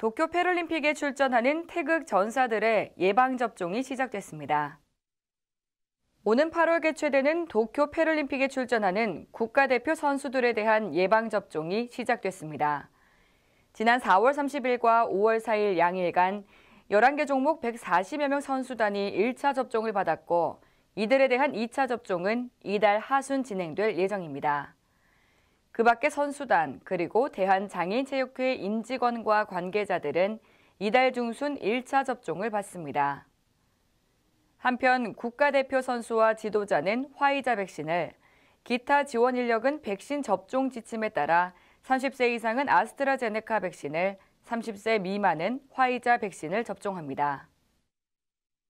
도쿄 패럴림픽에 출전하는 태극 전사들의 예방접종이 시작됐습니다. 오는 8월 개최되는 도쿄 패럴림픽에 출전하는 국가대표 선수들에 대한 예방접종이 시작됐습니다. 지난 4월 30일과 5월 4일 양일간 11개 종목 140여 명 선수단이 1차 접종을 받았고 이들에 대한 2차 접종은 이달 하순 진행될 예정입니다. 그밖의 선수단 그리고 대한장애인체육회 임직원과 관계자들은 이달 중순 1차 접종을 받습니다. 한편 국가대표 선수와 지도자는 화이자 백신을, 기타 지원 인력은 백신 접종 지침에 따라 30세 이상은 아스트라제네카 백신을, 30세 미만은 화이자 백신을 접종합니다.